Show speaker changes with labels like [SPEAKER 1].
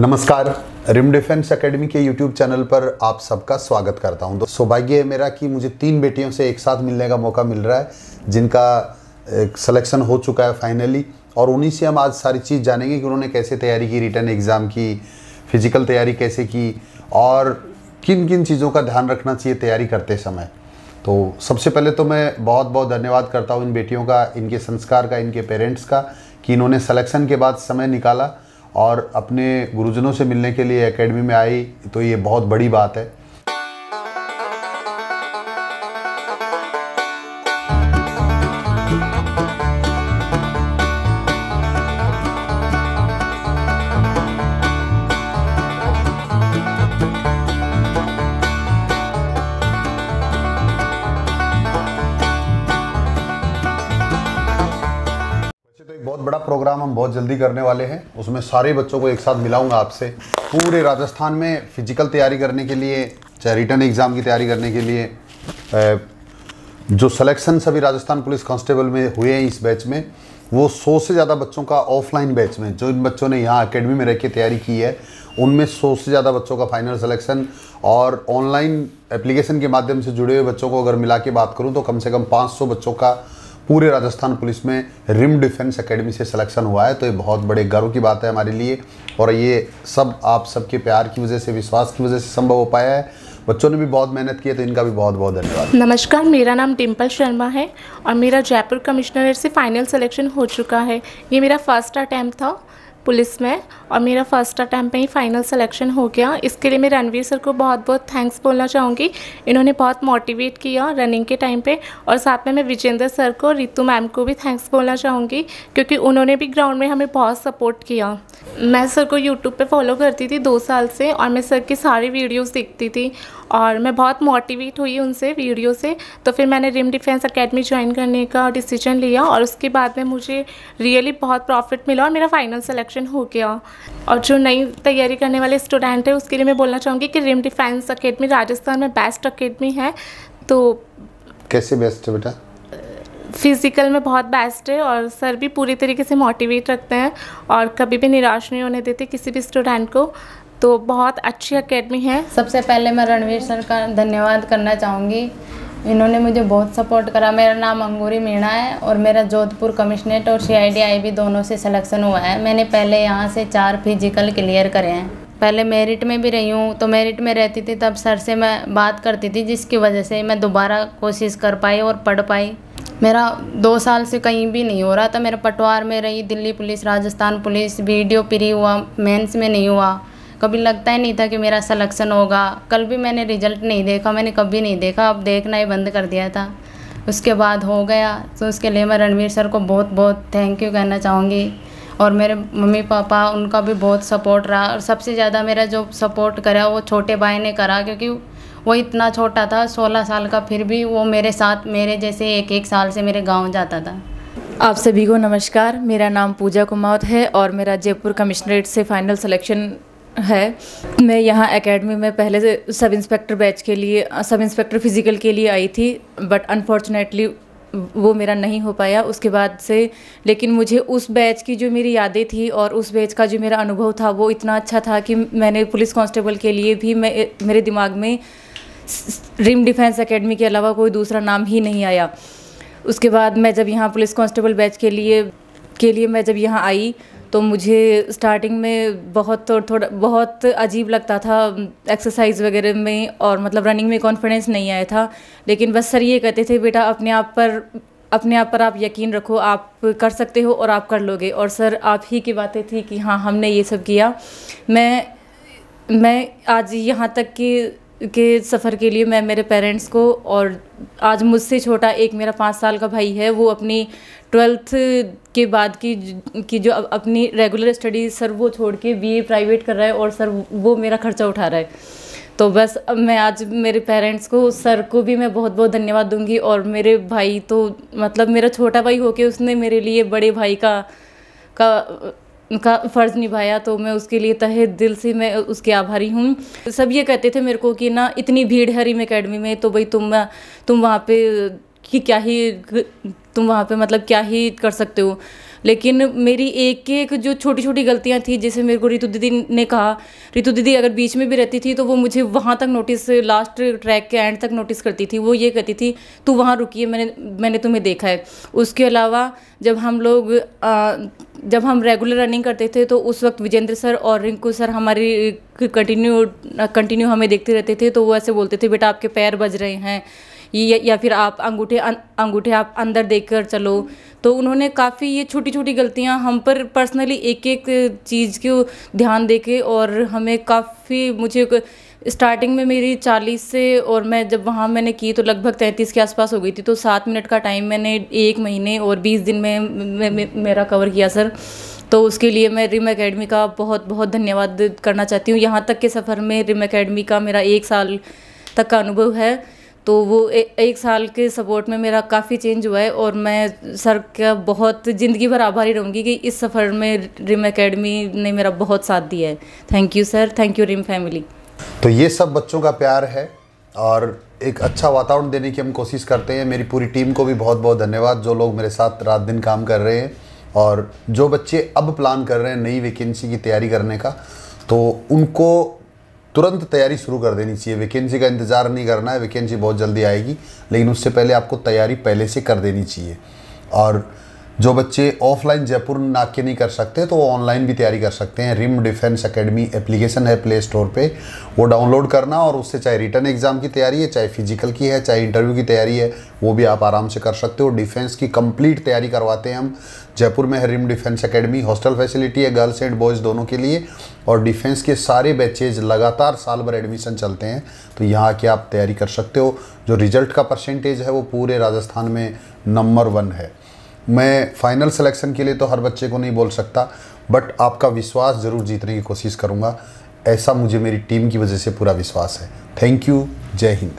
[SPEAKER 1] नमस्कार Rim Defence Academy के YouTube channel पर आप सबका स्वागत करता हूं तो सौभाग्य है मेरा कि मुझे तीन बेटियों से एक साथ मिलने का मौका मिल रहा है जिनका सिलेक्शन हो चुका है फाइनली और उन्हीं से हम आज सारी चीज़ जानेंगे कि उन्होंने कैसे तैयारी की रिटर्न एग्ज़ाम की फिजिकल तैयारी कैसे की और किन किन चीज़ों का ध्यान रखना चाहिए तैयारी करते समय तो सबसे पहले तो मैं बहुत बहुत धन्यवाद करता हूँ इन बेटियों का इनके संस्कार का इनके पेरेंट्स का कि इन्होंने सलेक्शन के बाद समय निकाला और अपने गुरुजनों से मिलने के लिए एकेडमी में आई तो ये बहुत बड़ी बात है बहुत बड़ा प्रोग्राम हम बहुत जल्दी करने वाले हैं उसमें सारे बच्चों को एक साथ मिलाऊंगा आपसे पूरे राजस्थान में फिजिकल तैयारी करने के लिए चाहे रिटर्न एग्ज़ाम की तैयारी करने के लिए जो सिलेक्शन सभी राजस्थान पुलिस कांस्टेबल में हुए हैं इस बैच में वो सौ से ज़्यादा बच्चों का ऑफलाइन बैच में जो इन बच्चों ने यहाँ अकेडमी में रह के तैयारी की है उनमें सौ से ज़्यादा बच्चों का फाइनल सिलेक्शन और ऑनलाइन एप्लीकेशन के माध्यम से जुड़े हुए बच्चों को अगर मिला के बात करूँ तो कम से कम पाँच बच्चों का पूरे राजस्थान पुलिस में रिम डिफेंस एकेडमी से सिलेक्शन हुआ है तो ये बहुत बड़े गर्व की बात है हमारे लिए और ये सब आप सबके प्यार की वजह से विश्वास की वजह से संभव हो पाया है बच्चों ने भी बहुत मेहनत की है तो इनका भी बहुत बहुत धन्यवाद
[SPEAKER 2] नमस्कार मेरा नाम डिम्पल शर्मा है और मेरा जयपुर कमिश्नरेट से फाइनल सिलेक्शन हो चुका है ये मेरा फर्स्ट अटैम्प्ट था पुलिस में और मेरा फर्स्ट अटैम्प में ही फ़ाइनल सिलेक्शन हो गया इसके लिए मैं रणवीर सर को बहुत बहुत थैंक्स बोलना चाहूँगी इन्होंने बहुत मोटिवेट किया रनिंग के टाइम पे और साथ में मैं विजेंद्र सर को रितु मैम को भी थैंक्स बोलना चाहूँगी क्योंकि उन्होंने भी ग्राउंड में हमें बहुत सपोर्ट किया मैं सर को यूट्यूब पर फॉलो करती थी दो साल से और मैं सर की सारी वीडियोज़ देखती थी और मैं बहुत मोटिवेट हुई उनसे वीडियो से तो फिर मैंने रिम डिफेंस अकेडमी ज्वाइन करने का डिसीजन लिया और उसके बाद में मुझे रियली बहुत प्रॉफिट मिला और मेरा फाइनल सिलेक्शन सिलेक्शन हो गया और जो नई तैयारी करने वाले स्टूडेंट है उसके लिए मैं बोलना चाहूँगी कि रिम डिफेंस अकेडमी राजस्थान में बेस्ट अकेडमी है तो
[SPEAKER 1] कैसे बेस्ट है बेटा
[SPEAKER 2] फिज़िकल में बहुत बेस्ट है और सर भी पूरी तरीके से मोटिवेट रखते हैं और कभी भी निराश नहीं होने देते किसी भी स्टूडेंट
[SPEAKER 3] को तो बहुत अच्छी अकेडमी है सबसे पहले मैं रणवीर सर का धन्यवाद करना चाहूँगी इन्होंने मुझे बहुत सपोर्ट करा मेरा नाम अंगूरी मीणा है और मेरा जोधपुर कमिश्नेट और सी आई दोनों से सिलेक्शन हुआ है मैंने पहले यहाँ से चार फिजिकल क्लियर करे हैं पहले मेरिट में भी रही हूँ तो मेरिट में रहती थी तब सर से मैं बात करती थी जिसकी वजह से मैं दोबारा कोशिश कर पाई और पढ़ पाई मेरा दो साल से कहीं भी नहीं हो रहा था मेरा पटवार में रही दिल्ली पुलिस राजस्थान पुलिस वीडियो डी हुआ मेंस में नहीं हुआ कभी लगता ही नहीं था कि मेरा सलेक्शन होगा कल भी मैंने रिजल्ट नहीं देखा मैंने कभी नहीं देखा अब देखना ही बंद कर दिया था उसके बाद हो गया तो उसके लिए मैं रणवीर सर को बहुत बहुत थैंक यू कहना चाहूँगी और मेरे मम्मी पापा उनका भी बहुत सपोर्ट रहा और सबसे ज़्यादा मेरा जो सपोर्ट करा वो छोटे भाई ने करा क्योंकि वो इतना छोटा था सोलह साल का फिर भी वो मेरे साथ मेरे जैसे एक एक साल से मेरे गाँव जाता था
[SPEAKER 4] आप सभी को नमस्कार मेरा नाम पूजा कुमावत है और मेरा जयपुर कमिश्नरेट से फाइनल सिलेक्शन है मैं यहाँ एकेडमी में पहले से सब इंस्पेक्टर बैच के लिए सब इंस्पेक्टर फिज़िकल के लिए आई थी बट अनफॉर्चुनेटली वो मेरा नहीं हो पाया उसके बाद से लेकिन मुझे उस बैच की जो मेरी यादें थी और उस बैच का जो मेरा अनुभव था वो इतना अच्छा था कि मैंने पुलिस कांस्टेबल के लिए भी मैं मेरे दिमाग में रिम डिफेंस एकेडमी के अलावा कोई दूसरा नाम ही नहीं आया उसके बाद मैं जब यहाँ पुलिस कांस्टेबल बैच के लिए के लिए मैं जब यहाँ आई तो मुझे स्टार्टिंग में बहुत थोड़ा बहुत अजीब लगता था एक्सरसाइज वगैरह में और मतलब रनिंग में कॉन्फिडेंस नहीं आया था लेकिन बस सर ये कहते थे बेटा अपने आप पर अपने आप पर आप यकीन रखो आप कर सकते हो और आप कर लोगे और सर आप ही की बातें थी कि हाँ हमने ये सब किया मैं मैं आज यहाँ तक कि के सफ़र के लिए मैं मेरे पेरेंट्स को और आज मुझसे छोटा एक मेरा पाँच साल का भाई है वो अपनी ट्वेल्थ के बाद की की जो अपनी रेगुलर स्टडी सर वो छोड़ के बी प्राइवेट कर रहा है और सर वो मेरा खर्चा उठा रहा है तो बस अब मैं आज मेरे पेरेंट्स को सर को भी मैं बहुत बहुत धन्यवाद दूंगी और मेरे भाई तो मतलब मेरा छोटा भाई होके उसने मेरे लिए बड़े भाई का का का फ़र्ज़ निभाया तो मैं उसके लिए तहे दिल से मैं उसके आभारी हूँ सब ये कहते थे मेरे को कि ना इतनी भीड़ है रिम अकेडमी में तो भाई तुम तुम वहाँ पे कि क्या ही तुम वहाँ पे मतलब क्या ही कर सकते हो लेकिन मेरी एक एक जो छोटी छोटी गलतियाँ थी जैसे मेरे को रितु दीदी ने कहा रितु दीदी अगर बीच में भी रहती थी तो वो मुझे वहाँ तक नोटिस लास्ट ट्रैक के एंड तक नोटिस करती थी वो ये कहती थी तू वहाँ रुकी है मैंने मैंने तुम्हें देखा है उसके अलावा जब हम लोग आ, जब हम रेगुलर रनिंग करते थे तो उस वक्त विजेंद्र सर और रिंकू सर हमारी कंटिन्यू कंटिन्यू हमें देखते रहते थे तो वो ऐसे बोलते थे बेटा आपके पैर बज रहे हैं या, या फिर आप अंगूठे अं, अंगूठे आप अंदर देख कर चलो तो उन्होंने काफ़ी ये छोटी छोटी गलतियाँ हम पर पर्सनली एक एक चीज़ को ध्यान देके और हमें काफ़ी मुझे स्टार्टिंग में मेरी चालीस से और मैं जब वहाँ मैंने की तो लगभग तैंतीस के आसपास हो गई थी तो सात मिनट का टाइम मैंने एक महीने और बीस दिन में मेरा कवर किया सर तो उसके लिए मैं रिम एकेडमी का बहुत बहुत धन्यवाद करना चाहती हूँ यहाँ तक के सफ़र में रिम एकेडमी का मेरा एक साल तक का अनुभव है तो वो एक साल के सपोर्ट में मेरा काफ़ी चेंज हुआ है और मैं सर का बहुत ज़िंदगी भर आभारी रहूँगी कि इस सफ़र में रिम एकेडमी ने मेरा बहुत साथ दिया है thank you sir thank you Rim family
[SPEAKER 1] तो ये सब बच्चों का प्यार है और एक अच्छा वातावरण देने की हम कोशिश करते हैं मेरी पूरी टीम को भी बहुत बहुत धन्यवाद जो लोग मेरे साथ रात दिन काम कर रहे हैं और जो बच्चे अब प्लान कर रहे हैं नई वैकेंसी की तैयारी करने का तो उनको तुरंत तैयारी शुरू कर देनी चाहिए वैकेंसी का इंतज़ार नहीं करना है वैकेंसी बहुत जल्दी आएगी लेकिन उससे पहले आपको तैयारी पहले से कर देनी चाहिए और जो बच्चे ऑफलाइन जयपुर नाक के नहीं कर सकते तो वो ऑनलाइन भी तैयारी कर सकते हैं रिम डिफेंस एकेडमी एप्लीकेशन है प्ले स्टोर पे वो डाउनलोड करना और उससे चाहे रिटर्न एग्ज़ाम की तैयारी है चाहे फिजिकल की है चाहे इंटरव्यू की तैयारी है वो भी आप आराम से कर सकते हो डिफेंस की कंप्लीट तैयारी करवाते हैं हम जयपुर में है Rim Defence Academy hostel facility है गर्ल्स एंड बॉयज़ दोनों के लिए और डिफेंस के सारे बैचेज लगातार साल भर एडमिशन चलते हैं तो यहाँ के आप तैयारी कर सकते हो जो रिजल्ट का परसेंटेज है वो पूरे राजस्थान में नंबर वन है मैं फाइनल सिलेक्शन के लिए तो हर बच्चे को नहीं बोल सकता बट आपका विश्वास ज़रूर जीतने की कोशिश करूँगा ऐसा मुझे मेरी टीम की वजह से पूरा विश्वास है थैंक यू जय हिंद